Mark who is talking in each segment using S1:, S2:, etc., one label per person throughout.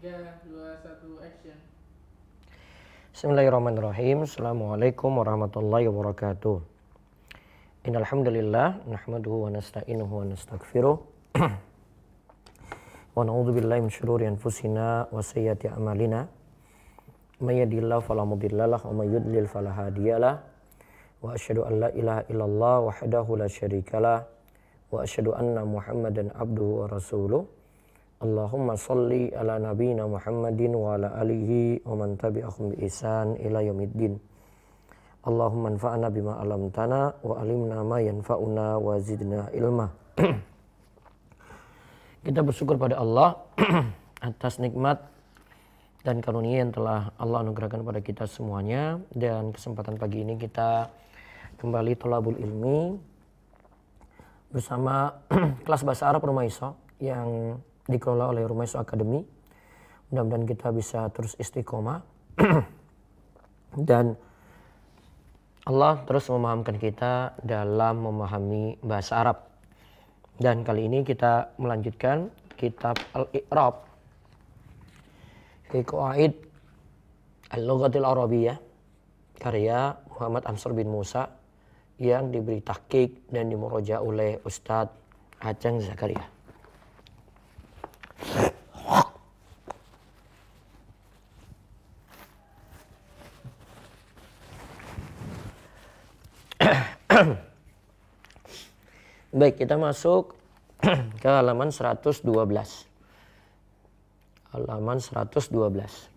S1: 3, 2, 1, action Bismillahirrahmanirrahim Assalamualaikum warahmatullahi wabarakatuh Innalhamdulillah Nahmaduhu wa nasta'inuhu wa nasta'gfiruh Wa na'udhu billahi min syururi anfusina wa sayyati amalina Mayyadillah falamudillalah wa mayyudlil falahadiyalah Wa ashadu an la ilaha illallah wahdahu la syarikalah Wa ashadu anna muhammadan abduhu wa rasuluh Allahumma salli ala nabina Muhammadin wa ala alihi wa man tabi'ahum bi isan ila yamiddin. Allahumma anfa'na bima 'allamtana wa alimna ma yanfa'una wa zidna ilma. Kita bersyukur pada Allah atas nikmat dan karunia yang telah Allah anugerahkan pada kita semuanya dan kesempatan pagi ini kita kembali tolabul ilmi bersama kelas bahasa Arab Iso yang dikelola oleh Rumaiso Academy. Mudah-mudahan kita bisa terus istiqomah dan Allah terus memahamkan kita dalam memahami bahasa Arab. Dan kali ini kita melanjutkan kitab Al-Iqrab. Fi Al-Lughatil Arabiyah karya Muhammad Ansar bin Musa yang diberi tahkik dan dimuroja oleh Ustadz Aceng Zakaria. Baik, kita masuk ke halaman 112. Halaman 112.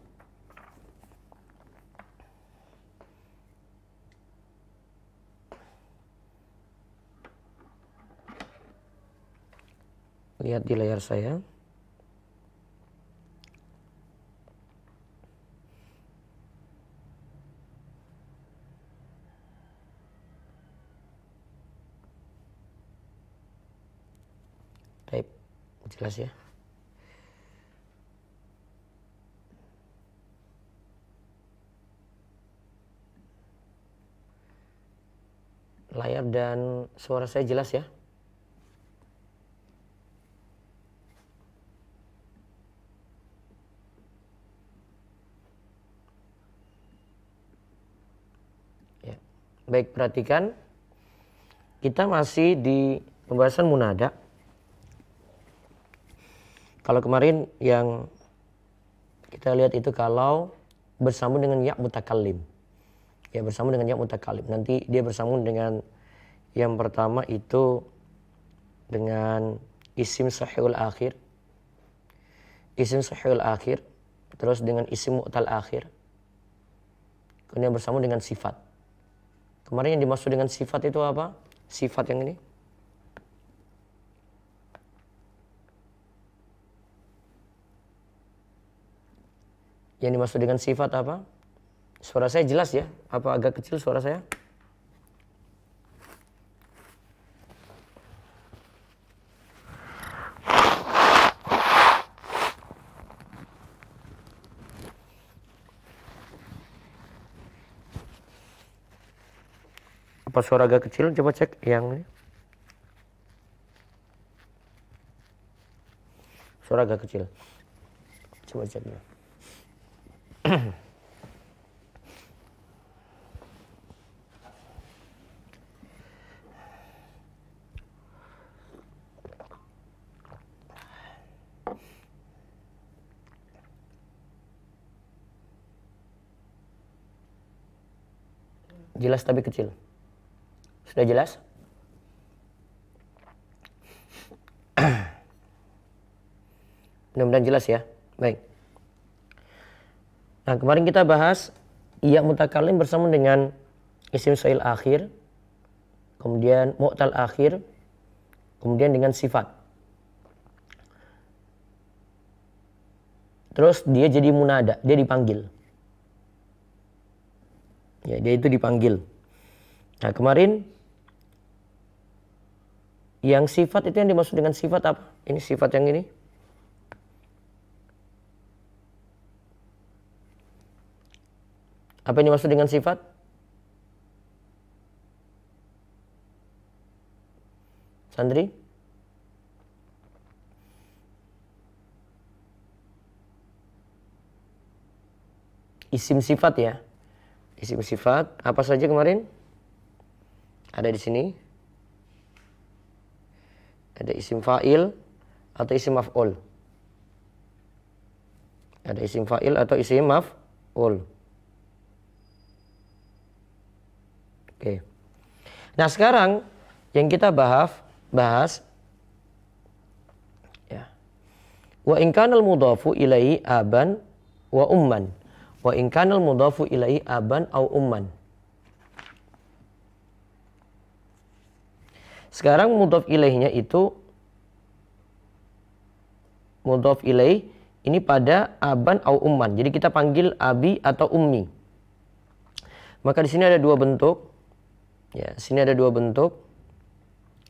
S1: Lihat di layar saya. Ikhlas ya. Layar dan suara saya jelas ya. ya. Baik, perhatikan. Kita masih di pembahasan munada. Kalau kemarin yang kita lihat itu kalau bersambung dengan yak mutakalim. Ya bersambung dengan yak mutakalim. Nanti dia bersambung dengan yang pertama itu dengan isim sahihul akhir. Isim sahihul akhir terus dengan isim mu'tal akhir. Kemudian bersambung dengan sifat. Kemarin yang dimaksud dengan sifat itu apa? Sifat yang ini Yang dimaksud dengan sifat apa? Suara saya jelas ya? Apa agak kecil suara saya? Apa suara agak kecil? Coba cek yang ini. Suara agak kecil. Coba cek dulu. Jelas tapi kecil. Sudah jelas? Mudah-mudahan jelas ya. Baik. Nah, kemarin kita bahas ia mutakalim bersama dengan isim sail akhir, kemudian mu'tal akhir, kemudian dengan sifat. Terus dia jadi munada, dia dipanggil. Ya, dia itu dipanggil. Nah, kemarin yang sifat itu yang dimaksud dengan sifat apa? Ini sifat yang ini. Apa yang dimaksud dengan sifat? Sandri? Isim sifat ya. Isim sifat apa saja kemarin? Ada di sini. Ada isim fa'il atau isim maf'ul. Ada isim fa'il atau isim maf'ul. Nah sekarang yang kita bahas bahas ya. Wa in kanal mudhafu ilai aban wa umman. Wa in kanal mudhafu ilai aban au umman. Sekarang mudhaf ilaihnya itu mudhaf ilaih ini pada aban au umman. Jadi kita panggil abi atau ummi. Maka di sini ada dua bentuk. Ya, sini ada dua bentuk.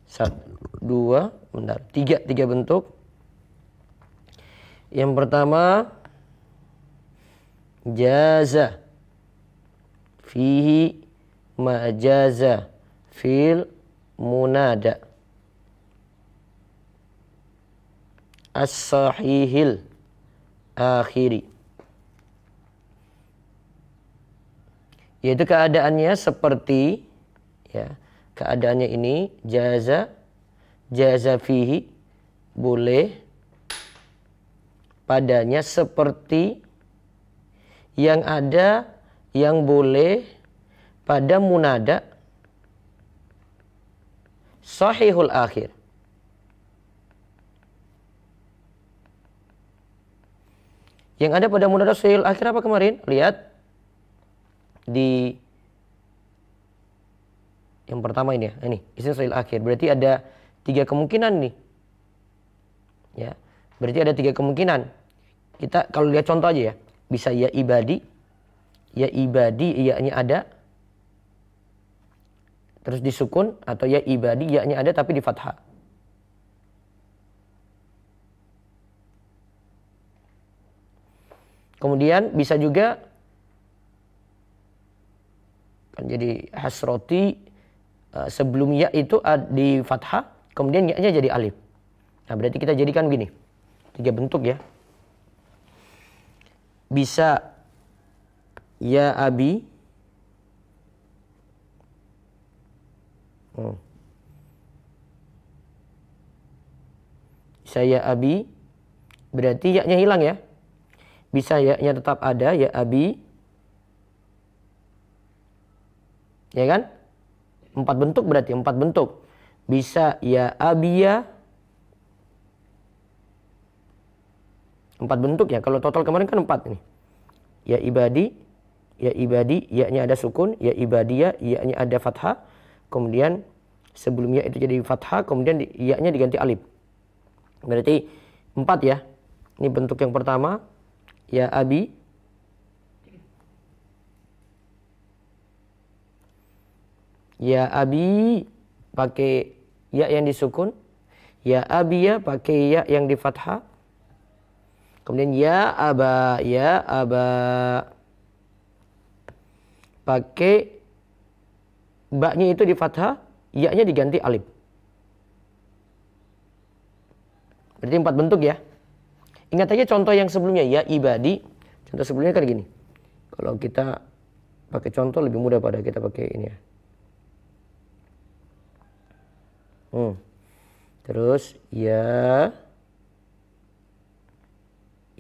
S1: Satu, dua, bentar, tiga, tiga bentuk. Yang pertama, jaza fihi majaza fil munada as-sahihil akhiri yaitu keadaannya seperti ya keadaannya ini jaza jaza fihi boleh padanya seperti yang ada yang boleh pada munada sahihul akhir yang ada pada munada sahihul akhir apa kemarin lihat di yang pertama ini ya, nah, ini isim fa'il akhir. Berarti ada tiga kemungkinan nih. Ya. Berarti ada tiga kemungkinan. Kita kalau lihat contoh aja ya. Bisa ya ibadi, ya ibadi ya ada terus disukun atau ya ibadi ya ada tapi di fathah. Kemudian bisa juga kan jadi hasroti sebelumnya eh, sebelum ya itu eh, di fathah, kemudian ya-nya jadi alif. Nah, berarti kita jadikan gini. Tiga bentuk ya. Bisa ya abi hmm. Saya abi berarti ya-nya hilang ya. Bisa ya-nya tetap ada ya abi. Ya kan? Empat bentuk berarti empat bentuk. Bisa ya abia Empat bentuk ya. Kalau total kemarin kan empat ini. Ya ibadi, ya ibadi, yaknya ada sukun, ya ibadia yaknya ada fathah. Kemudian sebelumnya itu jadi fathah, kemudian yaknya diganti alif. Berarti empat ya. Ini bentuk yang pertama. Ya abi, Ya abi pakai ya yang disukun. Ya Abi ya pakai ya yang di fathah. Kemudian ya aba, ya aba. Pakai baknya itu di fathah, ya-nya diganti alif. Berarti empat bentuk ya. Ingat aja contoh yang sebelumnya ya ibadi. Contoh sebelumnya kan gini. Kalau kita pakai contoh lebih mudah pada kita pakai ini ya. Hmm. Terus ya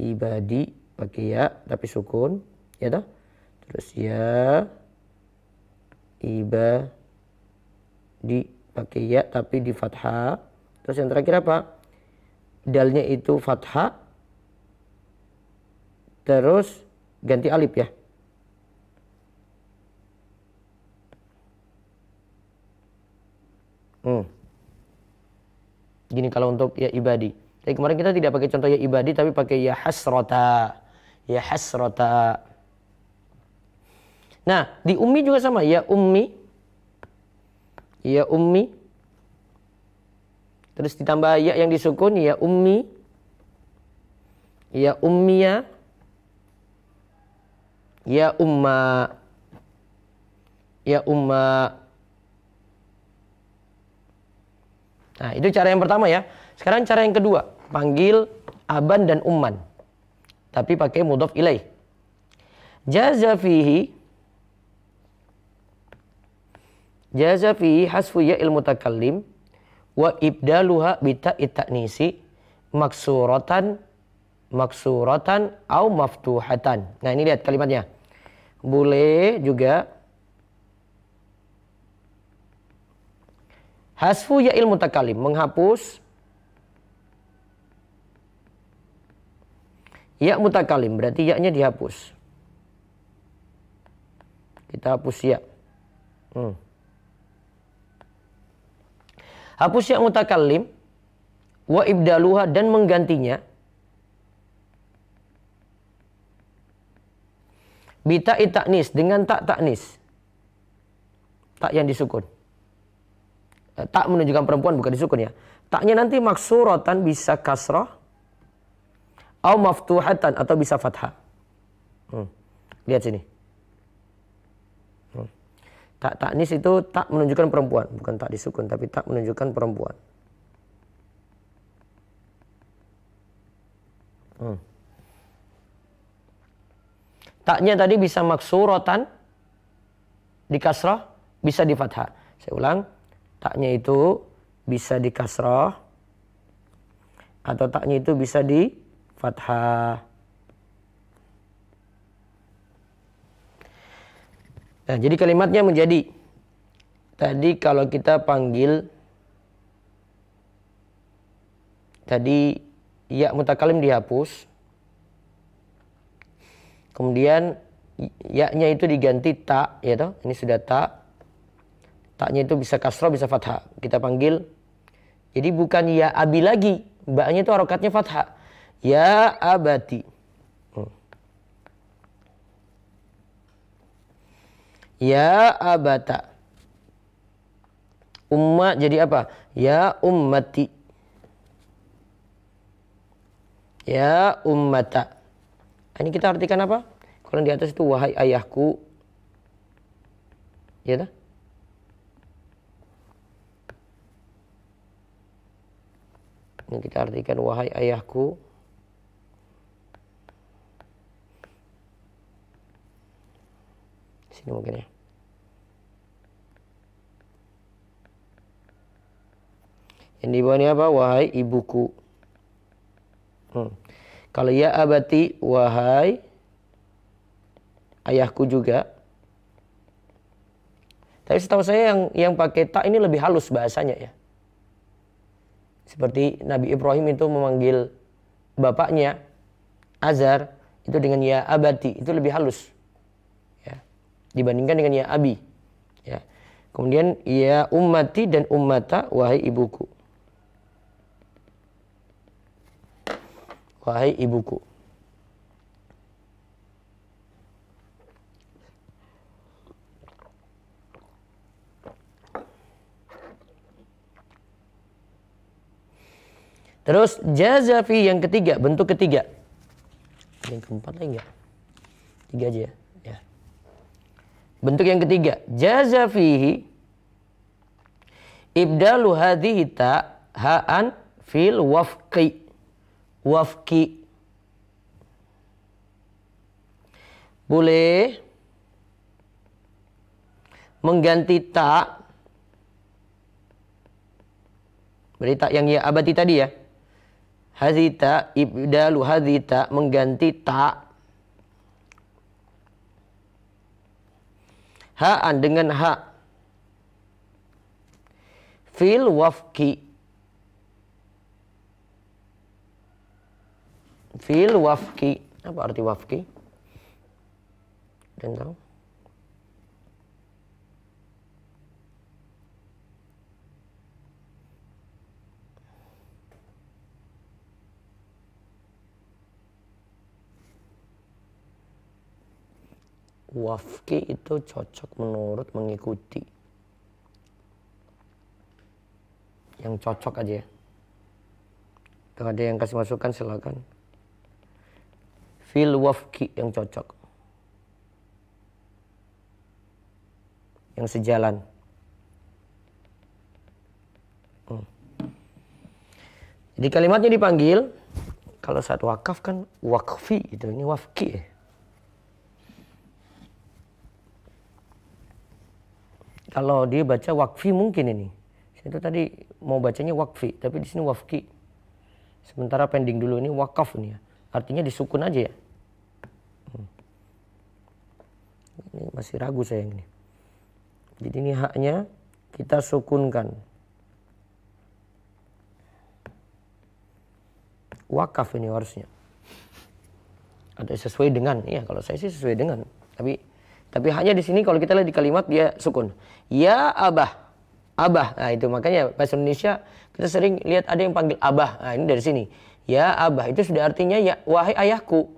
S1: ibadi pakai ya tapi sukun ya toh terus ya iba di pakai ya tapi di fathah terus yang terakhir apa dalnya itu fathah terus ganti alif ya hmm Gini kalau untuk ya ibadi. Tapi kemarin kita tidak pakai contoh ya ibadi tapi pakai ya hasrota. Ya hasrota. Nah, di ummi juga sama ya ummi. Ya ummi. Terus ditambah ya yang disukun ya ummi. Ya ya, Ya umma. Ya umma. Nah, itu cara yang pertama ya. Sekarang cara yang kedua, panggil aban dan umman. Tapi pakai mudhof ilaih. Jaza fihi Jaza fihi hasfu ilmu takallim wa ibdaluha bita itaknisi maksuratan maksuratan au maftuhatan. Nah, ini lihat kalimatnya. Boleh juga Hasfu ya ilmu takalim, menghapus. Ya mutakalim, berarti ya nya dihapus. Kita hapus ya. Hmm. Hapus ya mutakalim, wa ibdaluha dan menggantinya. Bita taknis dengan tak taknis. Tak yang disukun. Eh, tak menunjukkan perempuan bukan disukun ya. Taknya nanti maksuratan bisa kasroh, au maftuhatan atau bisa fathah. Hmm. Lihat sini. Hmm. Tak taknis itu tak menunjukkan perempuan, bukan tak disukun tapi tak menunjukkan perempuan. Hmm. Taknya tadi bisa maksuratan di kasrah, bisa di fathah. Saya ulang, Taknya itu bisa di kasroh atau taknya itu bisa di fathah. Nah, jadi kalimatnya menjadi tadi kalau kita panggil tadi ya mutakalim dihapus kemudian yaknya itu diganti tak ya toh ini sudah tak Taknya itu bisa kasroh, bisa fathah. Kita panggil. Jadi bukan ya abi lagi. mbaknya itu harokatnya fathah. Ya abati. Hmm. Ya abata. Umma jadi apa? Ya ummati. Ya ummata. Ini kita artikan apa? Kalau di atas itu wahai ayahku. Ya dah? yang kita artikan wahai ayahku Sini mungkin ya Yang di ini apa? Wahai ibuku. Hmm. Kalau ya abati, wahai ayahku juga. Tapi setahu saya yang yang pakai tak ini lebih halus bahasanya ya. Seperti Nabi Ibrahim itu memanggil bapaknya Azar itu dengan ya abati itu lebih halus ya dibandingkan dengan ya abi ya kemudian ya ummati dan ummata wahai ibuku wahai ibuku Terus jazafi yang ketiga, bentuk ketiga. Yang keempat lagi enggak? Tiga aja ya. ya. Bentuk yang ketiga, jazafihi ibdalu hadhihi ta ha'an fil wafqi. Wafqi. Boleh mengganti tak berita yang ya abadi tadi ya hadita ibdalu hadita mengganti ta Ha'an dengan ha Fil wafki Fil wafki Apa arti wafki? Dan tahu wafki itu cocok menurut mengikuti yang cocok aja ya kalau ada yang kasih masukan silakan Feel wafki yang cocok yang sejalan hmm. jadi kalimatnya dipanggil kalau saat wakaf kan wakfi itu ini wafki ya Kalau dia baca wakfi mungkin ini. Saya itu tadi mau bacanya wakfi, tapi di sini wafki. Sementara pending dulu ini wakaf nih ya. Artinya disukun aja ya. Hmm. Ini masih ragu saya ini. Jadi ini haknya kita sukunkan. Wakaf ini harusnya. Ada sesuai dengan, ya kalau saya sih sesuai dengan. Tapi tapi hanya di sini kalau kita lihat di kalimat dia sukun. Ya abah. Abah. Nah itu makanya bahasa Indonesia kita sering lihat ada yang panggil abah. Nah ini dari sini. Ya abah itu sudah artinya ya wahai ayahku.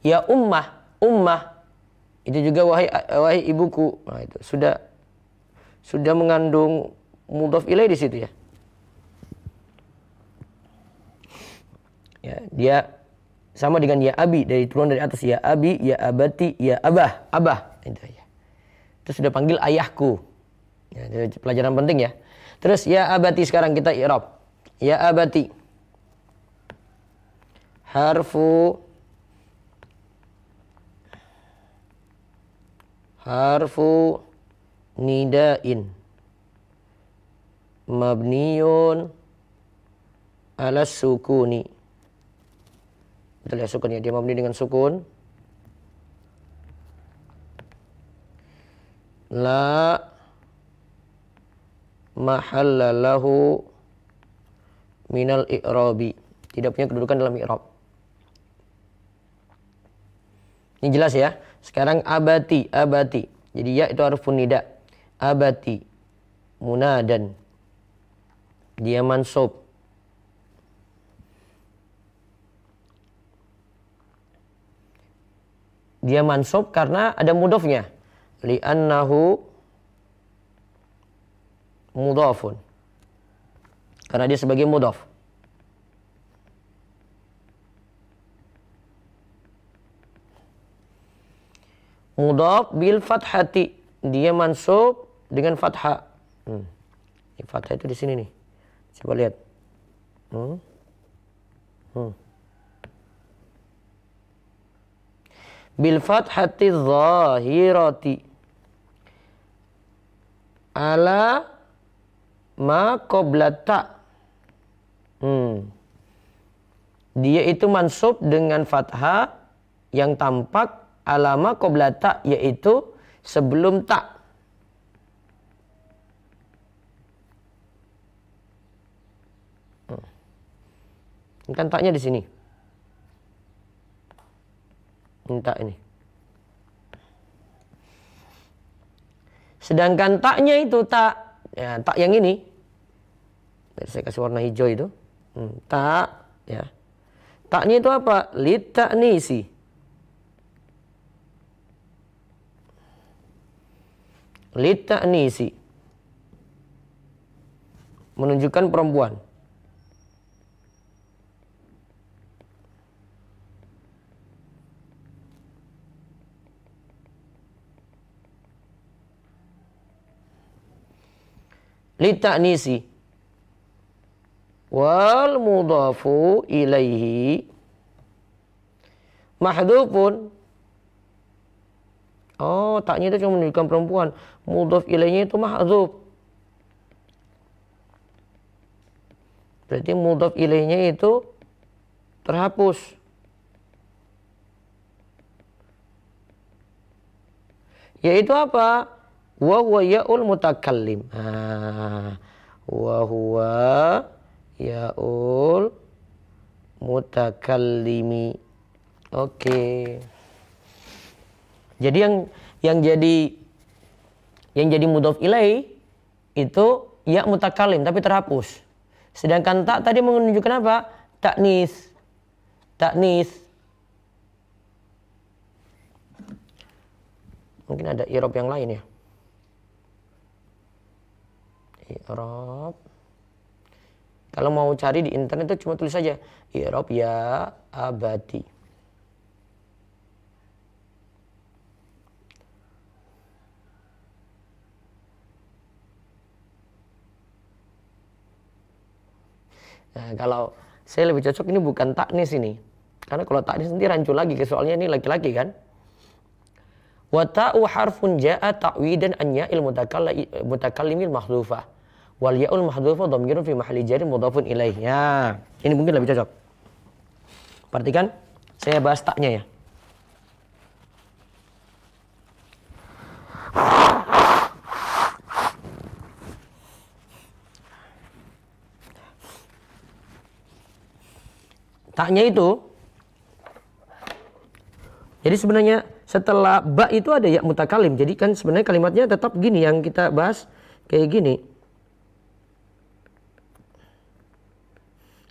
S1: Ya ummah, ummah. Itu juga wahai wahai ibuku. Nah itu sudah sudah mengandung mudhof ilai di situ ya. Ya, dia sama dengan ya abi dari turun dari atas ya abi, ya abati, ya abah, abah itu ya. Terus sudah panggil ayahku. Ya, pelajaran penting ya. Terus ya abati sekarang kita i'rab. Ya abati. Harfu harfu nidain mabniun alas sukuni Betul ya sukun ya. Dia mabni dengan sukun. La mahallalahu minal i'rabi. Tidak punya kedudukan dalam i'rab. Ini jelas ya. Sekarang abati, abati. Jadi ya itu harfun nida. Abati munadan. Dia mansub dia mansub karena ada mudofnya li'annahu mudofun karena dia sebagai mudof mudof bil fathati dia mansub dengan fathah hmm. fathah itu di sini nih coba lihat hmm. Hmm. bil fathati zahirati ala ma qoblata hmm. dia itu mansub dengan fathah yang tampak alama ma qoblata yaitu sebelum tak hmm. kan taknya di sini Minta ini. Sedangkan taknya itu tak ya, tak yang ini. saya kasih warna hijau itu. Hmm, tak ya. Taknya itu apa? nisi. Lita nisi. Menunjukkan perempuan. nisi, wal mudhafu ilaihi mahdhufun oh taknya itu cuma menunjukkan perempuan mudhaf ilainya itu mahdzuf berarti mudhaf ilainya itu terhapus yaitu apa wa huwa yaul mutakallim wa huwa yaul mutakallimi oke okay. jadi yang yang jadi yang jadi mudhof ilai itu ya mutakalim tapi terhapus sedangkan tak tadi menunjukkan apa taknis taknis mungkin ada irob yang lain ya i'rab kalau mau cari di internet itu cuma tulis saja i'rab ya abadi Nah, kalau saya lebih cocok ini bukan taknis ini. Karena kalau taknis nanti rancu lagi ke soalnya ini laki-laki kan. Wa ta'u harfun ja'a ta'widan an ya'il mutakallimil mahdhufah. Wal yaul mahdhufu dhamirun fi mahalli jarin mudhafun ilaih. Ya, ini mungkin lebih cocok. Perhatikan, saya bahas taknya ya. Taknya itu jadi sebenarnya setelah ba itu ada ya mutakalim. Jadi kan sebenarnya kalimatnya tetap gini yang kita bahas kayak gini.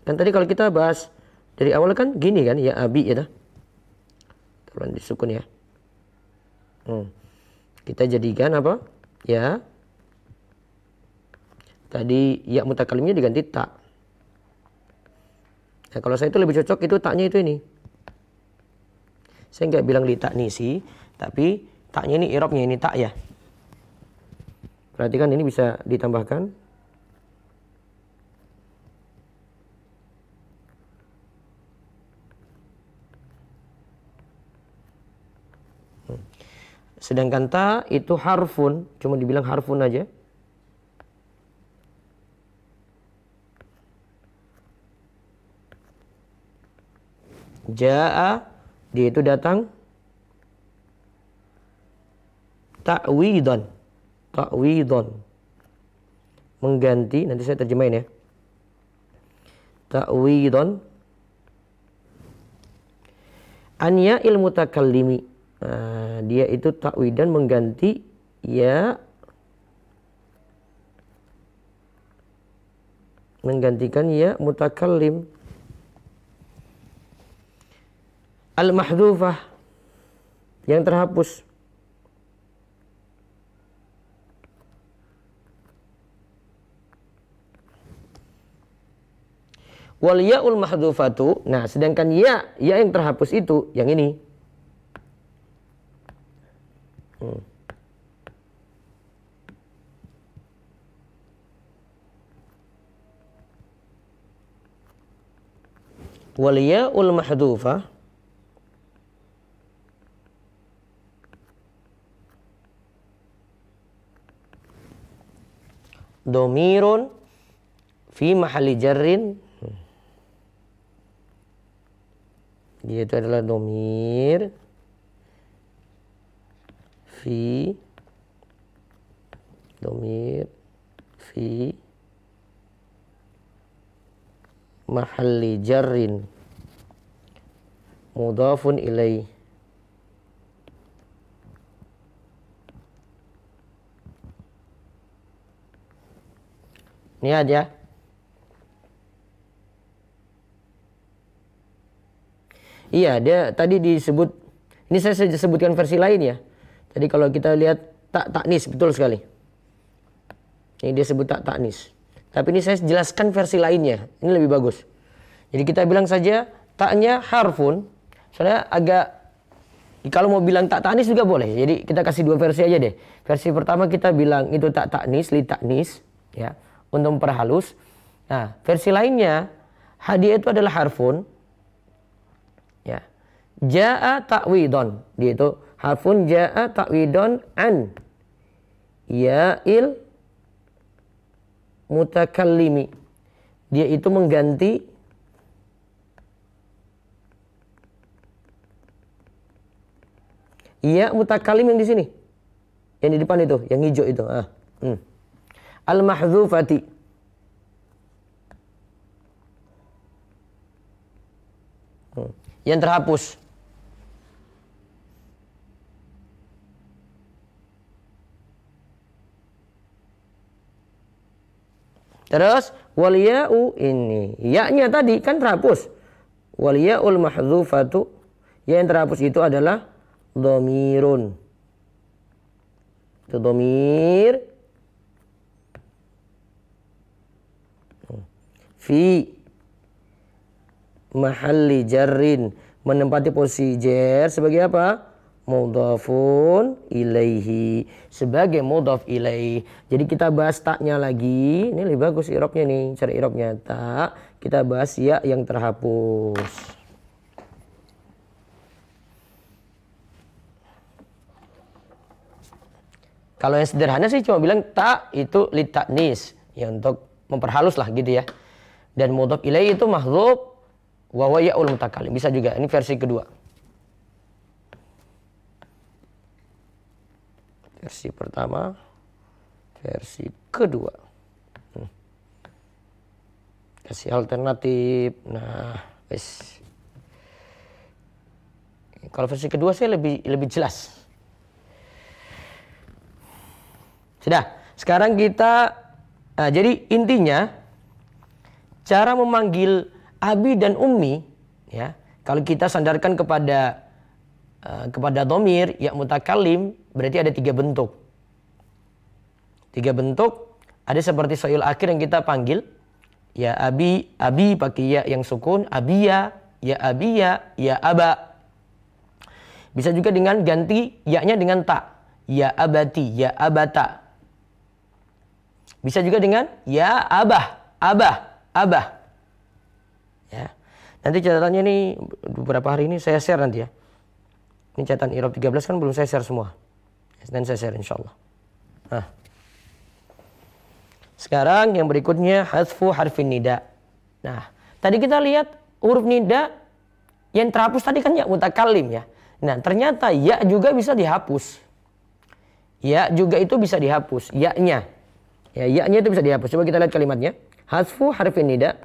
S1: Kan tadi kalau kita bahas dari awal kan gini kan ya abi ya. dah di disukun ya. Hmm. Kita jadikan apa? Ya. Tadi ya mutakalimnya diganti tak. Nah, kalau saya itu lebih cocok itu taknya itu ini. Saya nggak bilang di tak nisi, tapi taknya ini irobnya ini tak ya. Perhatikan ini bisa ditambahkan Sedangkan ta itu harfun, cuma dibilang harfun aja. Ja'a dia itu datang ta'widan. Ta'widan. Mengganti, nanti saya terjemahin ya. Ta'widan. Anya ilmu takallimi Nah, dia itu takwidan mengganti ya menggantikan ya mutakallim al mahdhufah yang terhapus wal yaul mahdhufatu nah sedangkan ya ya yang terhapus itu yang ini Hmm. Waliya'ul mahdufa Domirun Fi mahali jarrin hmm. Dia itu adalah domir fi domir fi mahalli jarrin Mudafun ilaih ini aja iya dia tadi disebut ini saya sebutkan versi lain ya jadi kalau kita lihat tak taknis betul sekali. Ini dia sebut tak taknis. Tapi ini saya jelaskan versi lainnya. Ini lebih bagus. Jadi kita bilang saja taknya harfun. Soalnya agak kalau mau bilang tak taknis juga boleh. Jadi kita kasih dua versi aja deh. Versi pertama kita bilang itu tak taknis, li taknis ya, untuk memperhalus. Nah, versi lainnya hadiah itu adalah harfun. Ya. Jaa takwidon. Dia itu Harfun ja'a ta'widon an ya'il mutakallimi. Dia itu mengganti ya mutakalim yang di sini. Yang di depan itu, yang hijau itu. Ah. Hmm. al mahzufati Hmm. Yang terhapus. Terus waliya'u ini. Yaknya tadi kan terhapus. Waliya'ul mahdzufatu. Ya yang terhapus itu adalah domirun. Itu domir. Fi mahalli jarrin menempati posisi jar sebagai apa? mudhafun ilaihi sebagai mudhaf ilaihi. Jadi kita bahas taknya lagi. Ini lebih bagus iroknya nih, cara iroknya tak. Kita bahas ya yang terhapus. Kalau yang sederhana sih cuma bilang tak itu litaknis ya untuk memperhalus lah gitu ya. Dan mudhaf ilaihi itu makhluk wa wa yaul mutakalim. Bisa juga ini versi kedua. versi pertama, versi kedua. Hmm. Kasih alternatif. Nah, wes. Kalau versi kedua saya lebih lebih jelas. Sudah. Sekarang kita nah, jadi intinya cara memanggil abi dan ummi ya. Kalau kita sandarkan kepada uh, kepada domir ya mutakalim Berarti ada tiga bentuk. Tiga bentuk, ada seperti soil akhir yang kita panggil. Ya abi, abi pakai ya yang sukun, abiya, ya abiya, ya aba. Bisa juga dengan ganti ya-nya dengan tak. Ya abati, ya abata. Bisa juga dengan ya abah, abah, abah. Ya. Nanti catatannya ini beberapa hari ini saya share nanti ya. Ini catatan Irop 13 kan belum saya share semua dan saya share insya Nah. Sekarang yang berikutnya hasfu harfin nida. Nah, tadi kita lihat huruf nida yang terhapus tadi kan ya mutakalim ya. Nah, ternyata ya juga bisa dihapus. Ya juga itu bisa dihapus, ya-nya. Ya, ya-nya itu bisa dihapus. Coba kita lihat kalimatnya. Hasfu harfin nida.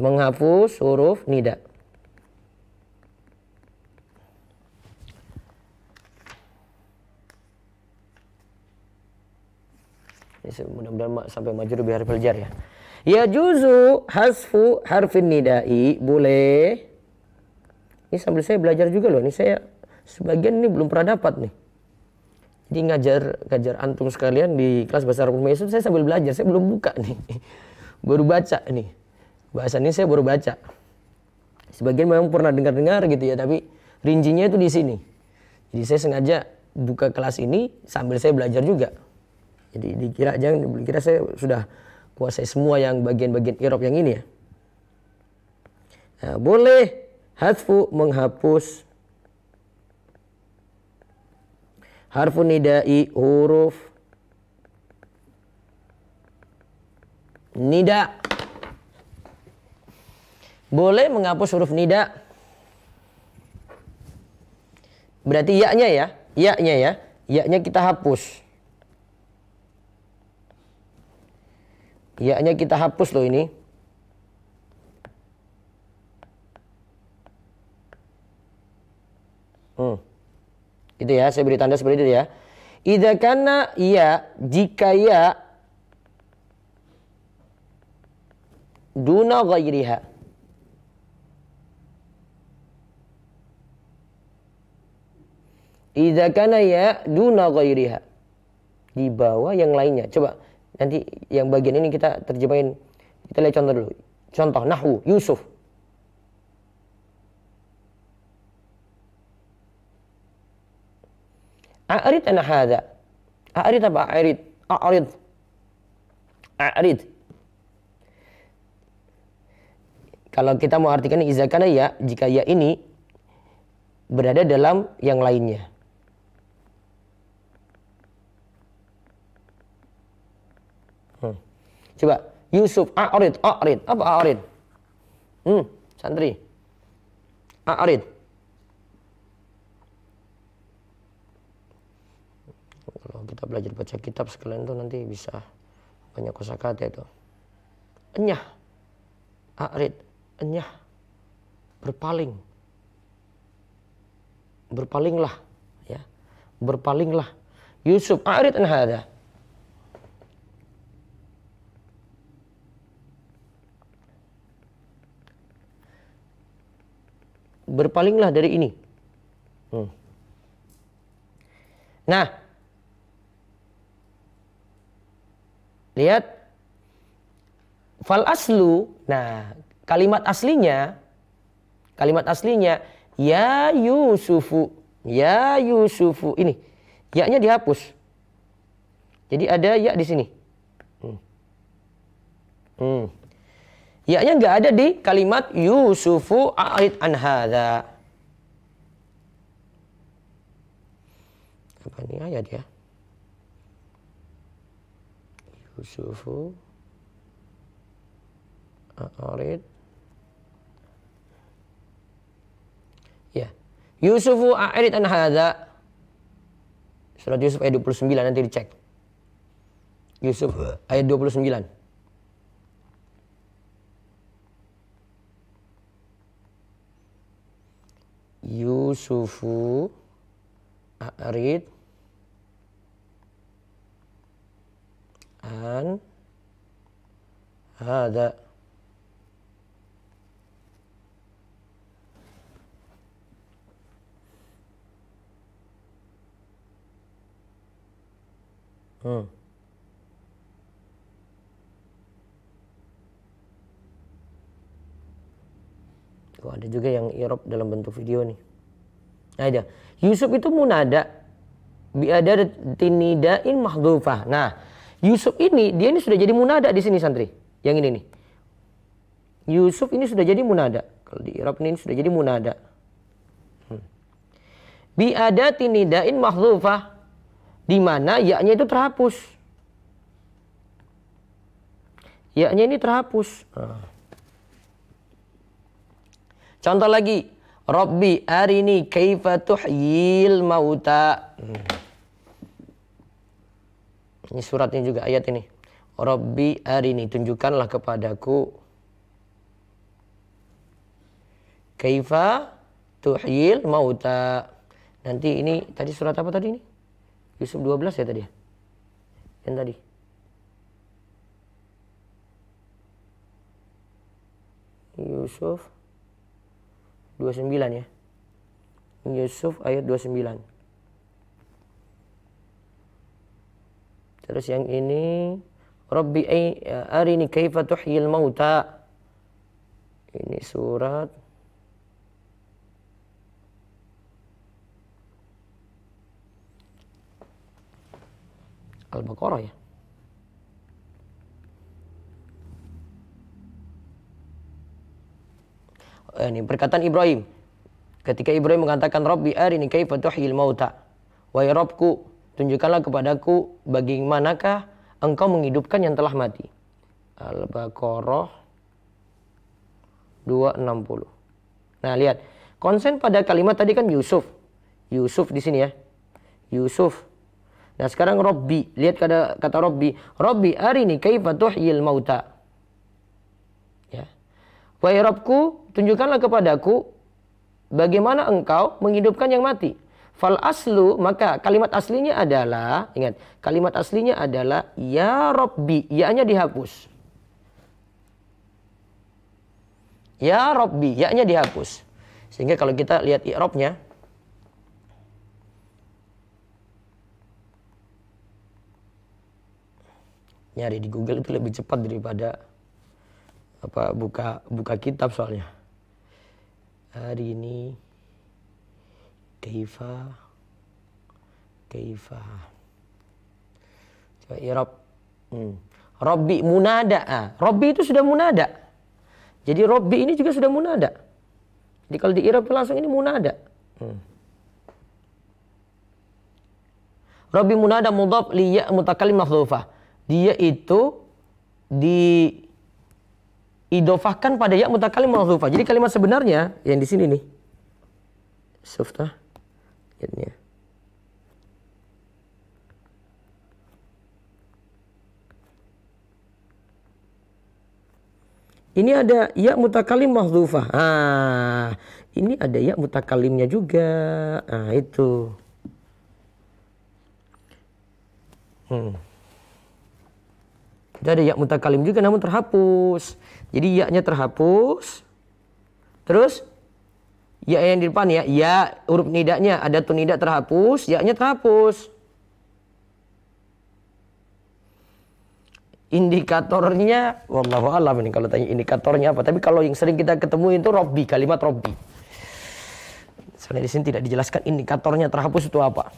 S1: Menghapus huruf nida. mudah-mudahan sampai maju lebih harfil belajar ya ya juzu hasfu harfin nidai boleh ini sambil saya belajar juga loh ini saya sebagian ini belum pernah dapat nih jadi ngajar ngajar antum sekalian di kelas bahasa Arab Meisu saya sambil belajar, saya belum buka nih. Baru baca nih. Bahasa ini saya baru baca. Sebagian memang pernah dengar-dengar gitu ya, tapi rincinya itu di sini. Jadi saya sengaja buka kelas ini sambil saya belajar juga. Jadi dikira jangan dikira saya sudah kuasai semua yang bagian-bagian irob yang ini ya. Nah, boleh hadfu menghapus harfu nidai huruf nida boleh menghapus huruf nida berarti yaknya ya yaknya ya yaknya kita hapus ya hanya kita hapus loh ini. Hmm. Itu ya, saya beri tanda seperti itu ya. Ida karena ya, jika ya duna ghairiha. Ida kana ya duna ghairiha. Di bawah yang lainnya. Coba Nanti yang bagian ini kita terjemahin. Kita lihat contoh dulu. Contoh nahwu Yusuf. A'rid ana hadza. A'rid apa a'rid? A'rid. A'rid. Kalau kita mau artikan izakana ya, jika ya ini berada dalam yang lainnya. Coba Yusuf Aarid Aarid apa Aarid, Hmm, santri. Aarid, Kalau kita belajar baca kitab sekalian tuh nanti bisa banyak kosakata itu. Enyah. Aarid enyah. Berpaling. Berpalinglah ya. Berpalinglah. Yusuf Aarid an hadha. berpalinglah dari ini. Hmm. Nah, lihat fal aslu. Nah, kalimat aslinya kalimat aslinya ya Yusufu, ya Yusufu ini. Yaknya dihapus. Jadi ada ya di sini. Hmm. Hmm. Ya-nya nggak ada di kalimat Yusufu a'id an hadza. Apa ini ayat ya? Yusufu a'id Ya. Yusufu a'id an hadza. Surat Yusuf ayat 29 nanti dicek. Yusuf ayat 29. يوسف أريد أن هذا Hmm. Wah, ada juga yang Irob dalam bentuk video nih. Ada. Yusuf itu munada. Biada tinidain mahdufah. Nah, Yusuf ini, dia ini sudah jadi munada di sini santri. Yang ini nih. Yusuf ini sudah jadi munada. Kalau di Irob ini sudah jadi munada. Hmm. Biada tinidain mahdufah. Di mana yaknya itu terhapus. Yaknya ini terhapus. Hmm. Contoh lagi, Robbi arini kaifa tuhyil mauta. Hmm. Ini surat ini juga ayat ini. Robbi arini tunjukkanlah kepadaku kaifa tuhyil mauta. Nanti ini tadi surat apa tadi ini? Yusuf 12 ya tadi ya? Yang tadi. Yusuf 29 ya. Yusuf ayat 29. Terus yang ini Rabbi arini kaifa tuhyil mauta. Ini surat Al-Baqarah ya. Eh, ini perkataan Ibrahim. Ketika Ibrahim mengatakan Rabbi arini kaifa tuhyil mauta. Wahai Robku, tunjukkanlah kepadaku bagaimanakah engkau menghidupkan yang telah mati. Al-Baqarah 260. Nah, lihat. Konsen pada kalimat tadi kan Yusuf. Yusuf di sini ya. Yusuf. Nah, sekarang Robbi. Lihat kata, kata Robbi. Robbi arini kaifa tuhyil mauta. Wahai Rabbku, tunjukkanlah kepadaku bagaimana engkau menghidupkan yang mati. Fal aslu, maka kalimat aslinya adalah, ingat, kalimat aslinya adalah ya Robbi, ya-nya dihapus. Ya Robbi, ya-nya dihapus. Sehingga kalau kita lihat i'robnya, nyari di Google itu lebih cepat daripada apa buka buka kitab soalnya hari ini keifa keifa coba irab ya hmm. Robbi munada ah. Robbi itu sudah munada jadi Robbi ini juga sudah munada jadi kalau di irab langsung ini munada hmm. Robbi munada mudhaf liya mutakalim mahdzufah dia itu di idofahkan pada ya mutakalim mahdhufah. Jadi kalimat sebenarnya yang di sini nih. Sufta. Lihatnya. Ini ada ya mutakalim mahdhufah. Ah, ini ada ya mutakalimnya juga. Ah, itu. Hmm. Itu ada ya mutakalim juga namun terhapus. Jadi yaknya terhapus. Terus ya yang di depan ya, ya huruf nidaknya ada tuh nidak terhapus, yaknya terhapus. indikatornya wallahu alam ini kalau tanya indikatornya apa tapi kalau yang sering kita ketemu itu robbi kalimat robbi soalnya di sini tidak dijelaskan indikatornya terhapus itu apa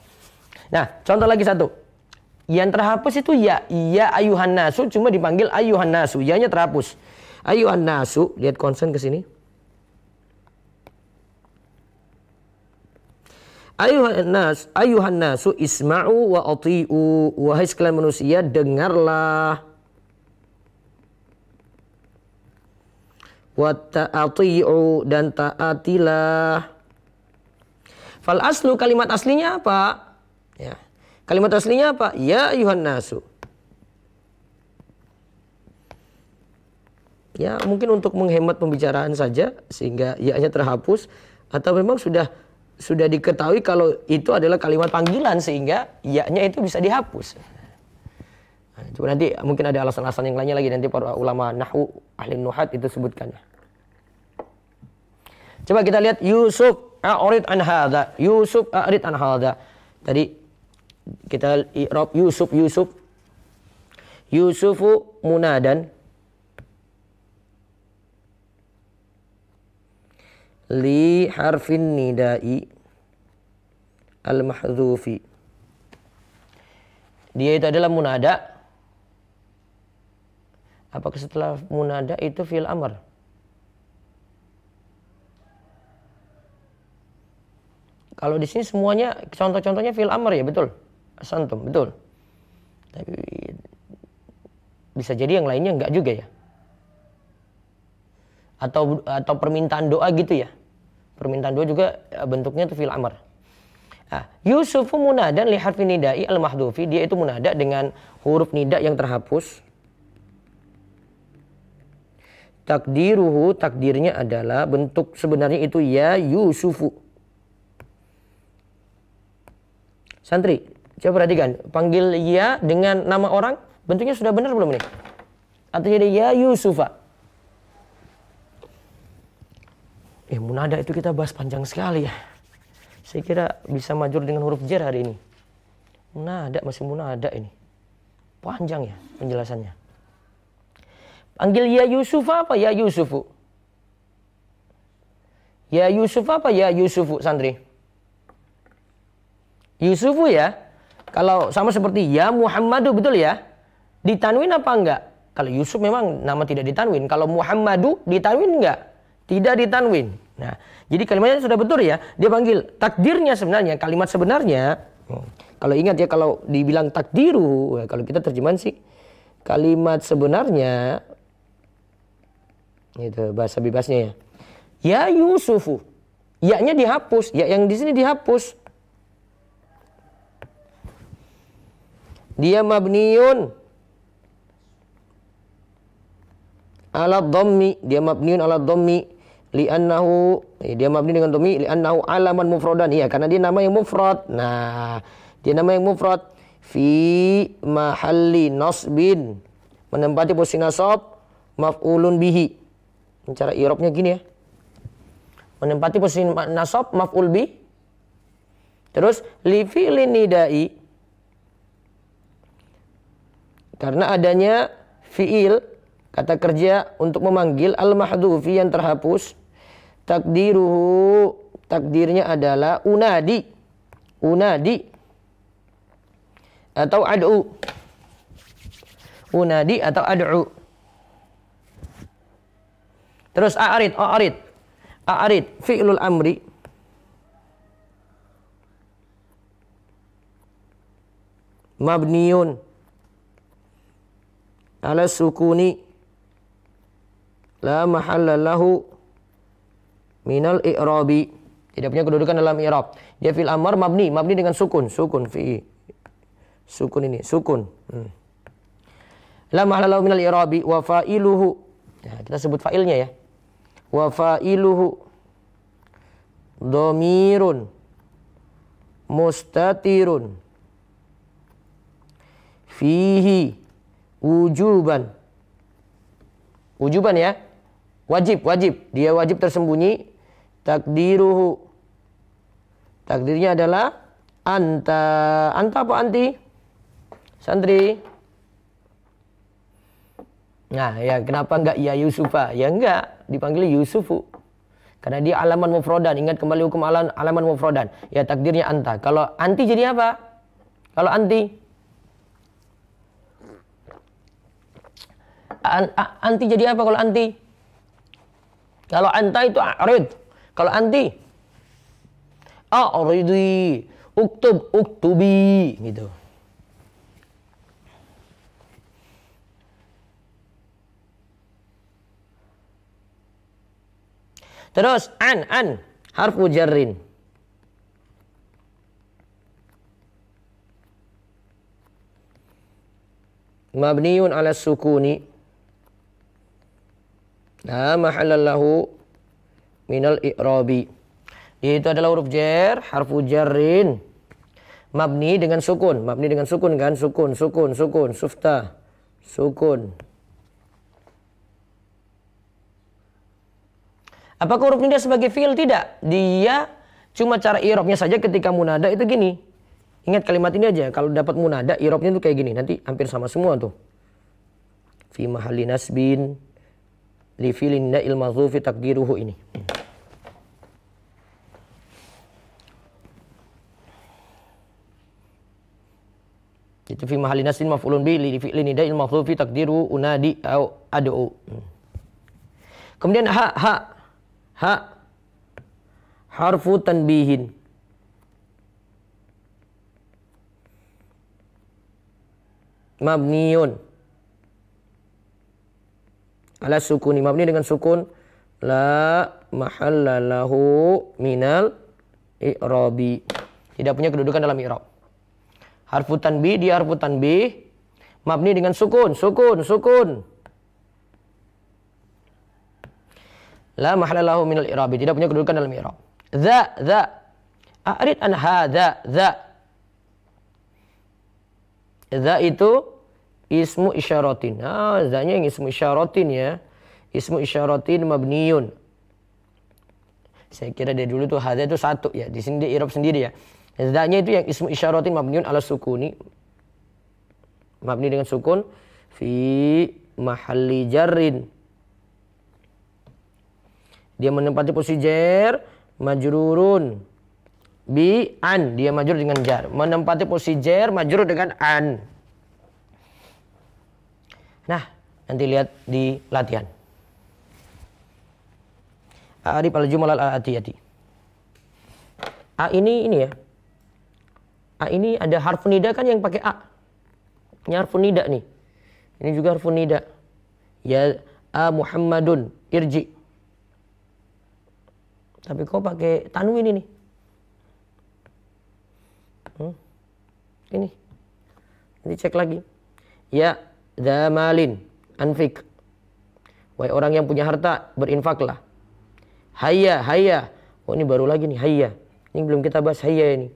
S1: nah contoh lagi satu yang terhapus itu ya, ya ayuhan nasu cuma dipanggil ayuhan nasu, yanya terhapus. Ayuhan nasu, lihat concern ke sini. Ayuhan nas, ayuhan nasu isma'u wa ati'u. Wahai sekalian manusia, dengarlah. Wa ta'ati'u dan taatilah. Fal aslu kalimat aslinya apa? Ya. Kalimat aslinya apa? Ya ayuhan nasu. Ya, mungkin untuk menghemat pembicaraan saja sehingga ya-nya terhapus atau memang sudah sudah diketahui kalau itu adalah kalimat panggilan sehingga ya-nya itu bisa dihapus. Nah, coba nanti mungkin ada alasan-alasan yang lainnya lagi nanti para ulama nahwu ahli nuhat itu sebutkan. Coba kita lihat Yusuf a'rid an Yusuf a'rid an Tadi kita i'rab Yusuf Yusuf Yusufu munadan li harfin nidai al mahzufi dia itu adalah munada apakah setelah munada itu fil amr kalau di sini semuanya contoh-contohnya fil amr ya betul Asantum, betul. Tapi bisa jadi yang lainnya enggak juga ya. Atau atau permintaan doa gitu ya. Permintaan doa juga eh, bentuknya itu fil amr. Ah, Yusufu munadan li harfi nidai al mahdufi dia itu munada dengan huruf nida yang terhapus. Takdiruhu takdirnya adalah bentuk sebenarnya itu ya Yusufu. Santri, Coba perhatikan, panggil ya dengan nama orang, bentuknya sudah benar belum ini? Atau jadi ya Yusufa. Eh, munada itu kita bahas panjang sekali ya. Saya kira bisa maju dengan huruf jer hari ini. Munada masih munada ini. Panjang ya penjelasannya. Panggil ya Yusuf apa ya Yusufu? Ya Yusuf apa ya Yusufu santri? Yusufu ya? Kalau sama seperti ya Muhammadu betul ya? Ditanwin apa enggak? Kalau Yusuf memang nama tidak ditanwin. Kalau Muhammadu ditanwin enggak? Tidak ditanwin. Nah, jadi kalimatnya sudah betul ya. Dia panggil takdirnya sebenarnya, kalimat sebenarnya. Hmm. Kalau ingat ya kalau dibilang takdiru, ya kalau kita terjemahan sih kalimat sebenarnya itu bahasa bebasnya ya. Ya Yusufu. Ya-nya dihapus, ya yang di sini dihapus. dia mabniun ala dhammi dia mabniun ala dhammi li'annahu eh, dia mabni dengan dhammi annahu alaman mufradan iya karena dia nama yang mufrad nah dia nama yang mufrad fi mahalli nasbin menempati posisi nasab maf'ulun bihi cara irobnya gini ya menempati posisi nasab maf'ul bi terus li fi'lin nidai karena adanya fiil kata kerja untuk memanggil al-mahdufi yang terhapus takdiruhu takdirnya adalah unadi unadi atau ad'u unadi atau ad'u terus a'rid a'rid a'rid fiilul amri mabniun ala sukuni la mahalla lahu minal i'rabi tidak punya kedudukan dalam i'rab dia fil amar mabni mabni dengan sukun sukun fi sukun ini sukun hmm. la mahalla lahu minal i'rabi wa fa'iluhu ya, kita sebut fa'ilnya ya wa fa'iluhu domirun mustatirun fihi Ujuban, ujuban ya. Wajib, wajib. Dia wajib tersembunyi. Takdiruhu. Takdirnya adalah anta. Anta apa anti? Santri. Nah, ya kenapa enggak ya Yusufa? Ya enggak, dipanggil Yusufu. Karena dia alaman mufrodan. Ingat kembali hukum alaman mufrodan. Ya takdirnya anta. Kalau anti jadi apa? Kalau anti An anti jadi apa kalau anti? Kalau anta itu arid. Kalau anti aridi, uktub, uktubi gitu. Terus an an Harf ujarin. Mabniun ala sukuni Nah, mahalallahu minal i'rabi. Itu adalah huruf jar, harfu jarrin. Mabni dengan sukun, mabni dengan sukun kan? Sukun, sukun, sukun, sufta. Sukun. Apakah huruf nida sebagai fiil? Tidak. Dia cuma cara irobnya saja ketika munada itu gini. Ingat kalimat ini aja. Kalau dapat munada, irobnya itu kayak gini. Nanti hampir sama semua tuh. Fi mahalinas bin li filin na'il mazufi takdiruhu ini. Itu fi mahali nasin maf'ulun bi li fi'li nida'il mahdhufi takdiru unadi au ad'u. Kemudian ha ha ha harfu tanbihin. Mabniyun ala sukun mabni dengan sukun la mahallalahu minal i'rabi tidak punya kedudukan dalam i'rab harfu tanbi dia harfu tanbi mabni dengan sukun sukun sukun la mahallalahu minal i'rabi tidak punya kedudukan dalam i'rab za za a'rid an hadza za za itu ismu isyaratin. Nah, zanya yang ismu isyaratin ya. Ismu isyaratin mabniun. Saya kira dia dulu tuh hadza itu satu ya. Di sini dia irab sendiri ya. Zanya itu yang ismu isyaratin mabniun ala sukuni. Mabni dengan sukun fi mahalli jarrin. Dia menempati posisi jar majrurun bi an dia majur dengan jar menempati posisi jar majur dengan an Nah, nanti lihat di latihan. A'rif ah, al-jumal al-atiyati. Ah, A ah, ini ini ya. A ini ada harf nida kan yang pakai A. Ini harf nida nih. Ini juga harf nida. Ya A Muhammadun irji. Tapi kau pakai tanwin ini hmm? Ini. Nanti cek lagi. Ya Zamalin, anfik. Wahai orang yang punya harta, berinfaklah. Hayya, hayya. Oh ini baru lagi nih, hayya. Ini belum kita bahas hayya ini.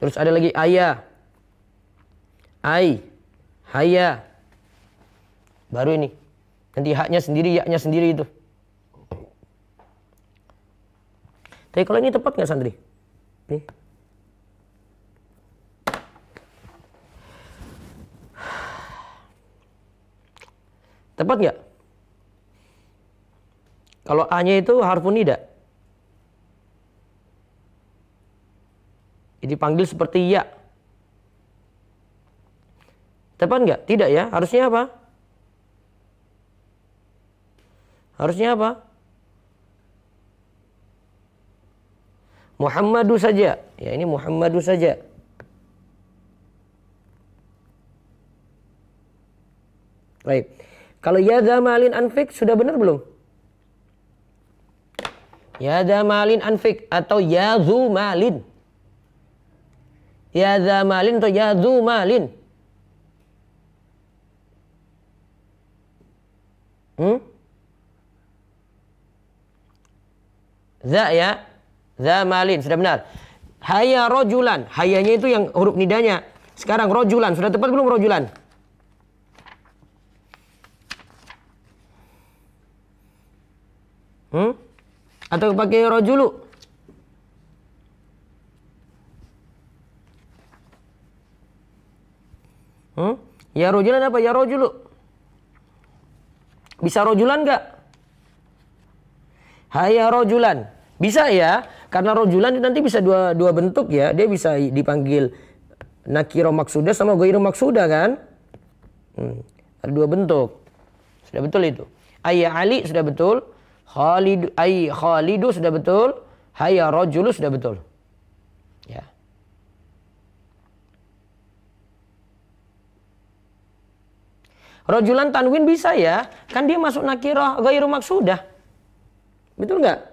S1: Terus ada lagi ayah. Ai, hayya. Baru ini. Nanti haknya sendiri, yaknya sendiri itu. Tapi kalau ini tepat nggak santri? Nih. Tepat nggak? Kalau A-nya itu harfun nida. Jadi panggil seperti ya. Tepat nggak? Tidak ya. Harusnya apa? Harusnya apa? Muhammadu saja. Ya ini Muhammadu saja. Baik. Kalau ya damalin anfik sudah benar belum? Ya damalin anfik atau ya zumalin. Ya damalin atau ya zumalin. Hmm? Za ya. Zamalin sudah benar. Haya rojulan. Hayanya itu yang huruf nidanya. Sekarang rojulan sudah tepat belum rojulan? Hmm? Atau pakai rojulu? Hmm? Ya rojulan apa? Ya rojulu. Bisa rojulan nggak? ya rojulan. Bisa ya, karena rojulan nanti bisa dua, dua bentuk ya. Dia bisa dipanggil nakiro maksuda sama goiro maksuda kan? Hmm. Ada dua bentuk. Sudah betul itu. Ayah Ali sudah betul. Khalid ai Khalidu sudah betul, hayya rajulu sudah betul. Ya. Rojulan tanwin bisa ya, kan dia masuk nakirah ghairu maksudah. Betul nggak?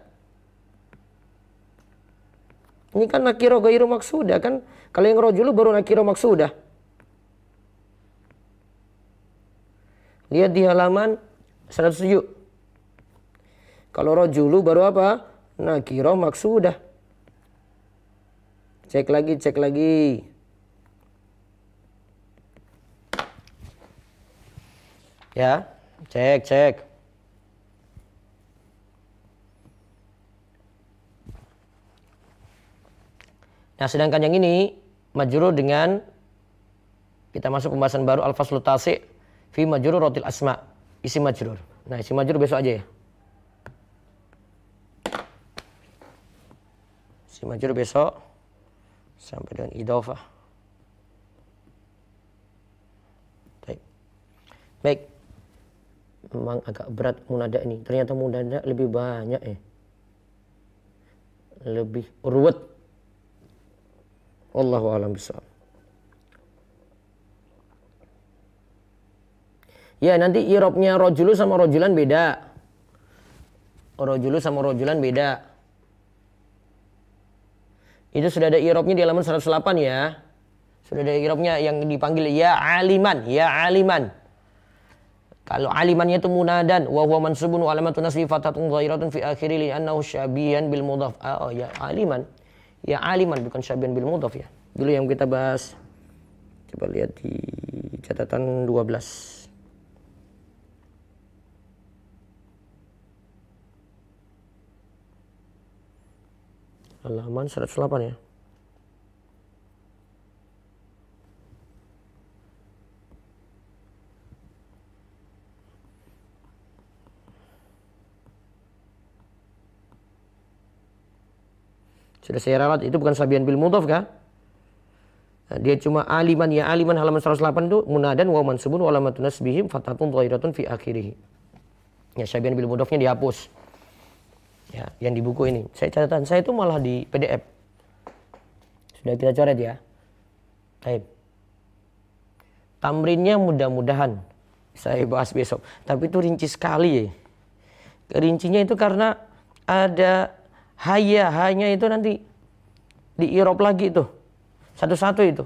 S1: Ini kan nakiro gairu maksudah kan. Kalau yang rojulu baru nakiro maksudah. Lihat di halaman 107. Kalau rojulu baru apa? Nakiroh maksudah. Cek lagi, cek lagi. Ya, cek, cek. Nah, sedangkan yang ini majuru dengan kita masuk pembahasan baru al-faslu fi majrur rotil asma, isi majrur. Nah, isi majrur besok aja ya. si majur besok sampai dengan idofah baik baik memang agak berat munada ini ternyata munada lebih banyak ya lebih ruwet Allahu alam bisawab Ya nanti irobnya rojulu sama rojulan beda. Rojulu sama rojulan beda. Itu sudah ada irobnya di halaman 108 ya. Sudah ada irobnya yang dipanggil ya aliman, ya aliman. Kalau alimannya itu munadan wa huwa mansubun wa alamatun nasbi fathatun zahiratun fi akhiri li annahu bil mudhaf. Ah, oh, ya aliman. Ya aliman bukan syabian bil mudhaf ya. Dulu yang kita bahas coba lihat di catatan 12. halaman 108 ya Sudah saya ralat itu bukan sabian bil mudhaf kah Nah, dia cuma aliman ya aliman halaman 108 itu munadan wa mansubun wa lamatun nasbihim fatatun dhairatun fi akhirih. Ya sabian bil mudhafnya dihapus ya yang di buku ini saya catatan saya itu malah di PDF sudah kita coret ya Taib. Tamrinnya mudah-mudahan saya bahas besok. Tapi itu rinci sekali ya. Rincinya itu karena ada haya, hanya itu nanti di Irop lagi itu. Satu-satu itu.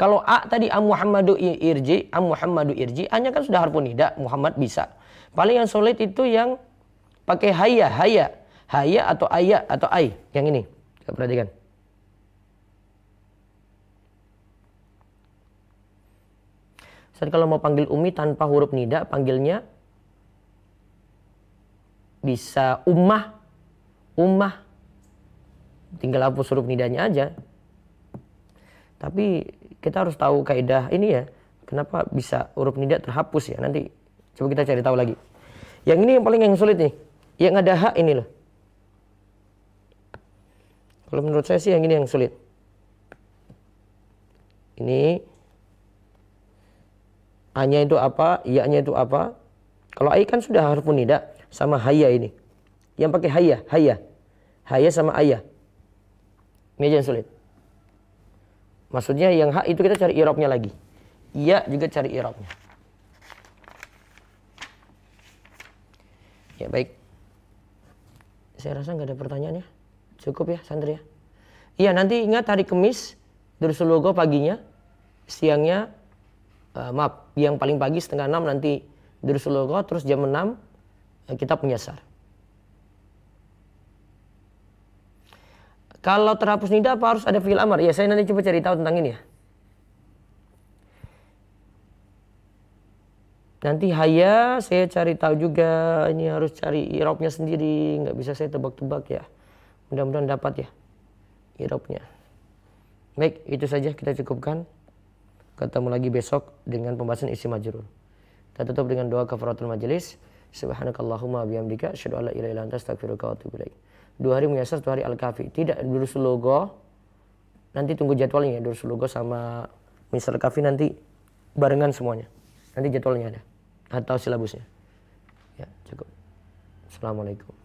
S1: Kalau A tadi Am Muhammadu Irji, Am Muhammadu Irji, hanya kan sudah harpunida, Muhammad bisa. Paling yang sulit itu yang pakai haya, haya. Haya atau ayat atau ai yang ini. kita perhatikan. Ustaz kalau mau panggil umi tanpa huruf nida panggilnya bisa ummah ummah tinggal hapus huruf nidanya aja tapi kita harus tahu kaidah ini ya kenapa bisa huruf nida terhapus ya nanti coba kita cari tahu lagi yang ini yang paling yang sulit nih yang ada hak ini loh kalau menurut saya sih yang ini yang sulit. Ini a itu apa, ya-nya itu apa. Kalau ayah kan sudah harfu nida sama haya ini. Yang pakai haya, haya, haya sama ayah. Ini aja yang sulit. Maksudnya yang hak itu kita cari irobnya lagi. iya juga cari irobnya. Ya baik. Saya rasa nggak ada pertanyaannya. Cukup ya santri ya. Iya nanti ingat hari Kemis Dursulogo paginya, siangnya uh, maaf yang paling pagi setengah enam nanti Dursulogo terus jam enam eh, kita penyasar. Kalau terhapus nida apa harus ada fiil amar? Ya saya nanti coba cari tahu tentang ini ya. Nanti haya saya cari tahu juga ini harus cari irobnya sendiri nggak bisa saya tebak-tebak ya. Mudah-mudahan dapat ya irupnya Baik, itu saja kita cukupkan. Ketemu lagi besok dengan pembahasan isi majrur. Kita tutup dengan doa kafaratul majelis. Subhanakallahumma bihamdika asyhadu an la ilaha illa Dua hari menyasar, dua hari al-kafi. Tidak durus logo. Nanti tunggu jadwalnya ya, durus logo sama misal kafi nanti barengan semuanya. Nanti jadwalnya ada atau silabusnya. Ya, cukup. Assalamualaikum.